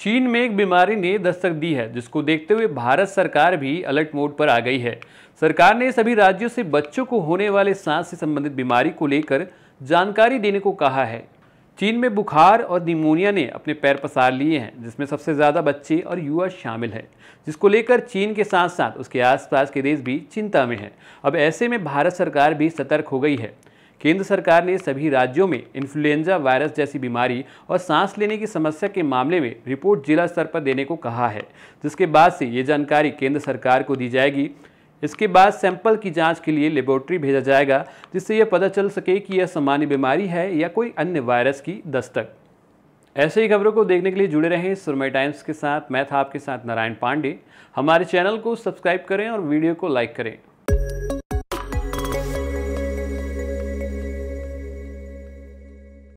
चीन में एक बीमारी ने दस्तक दी है जिसको देखते हुए भारत सरकार भी अलर्ट मोड पर आ गई है सरकार ने सभी राज्यों से बच्चों को होने वाले सांस से संबंधित बीमारी को लेकर जानकारी देने को कहा है चीन में बुखार और निमोनिया ने अपने पैर पसार लिए हैं जिसमें सबसे ज़्यादा बच्चे और युवा शामिल हैं जिसको लेकर चीन के साथ साथ उसके आसपास के देश भी चिंता में हैं अब ऐसे में भारत सरकार भी सतर्क हो गई है केंद्र सरकार ने सभी राज्यों में इन्फ्लुएंजा वायरस जैसी बीमारी और सांस लेने की समस्या के मामले में रिपोर्ट जिला स्तर पर देने को कहा है जिसके बाद से ये जानकारी केंद्र सरकार को दी जाएगी इसके बाद सैंपल की जांच के लिए लेबोरेटरी भेजा जाएगा जिससे यह पता चल सके कि यह सामान्य बीमारी है या कोई अन्य वायरस की दस्तक ऐसे ही खबरों को देखने के लिए जुड़े रहें सुरमय टाइम्स के साथ मैं था आपके साथ नारायण पांडे हमारे चैनल को सब्सक्राइब करें और वीडियो को लाइक करें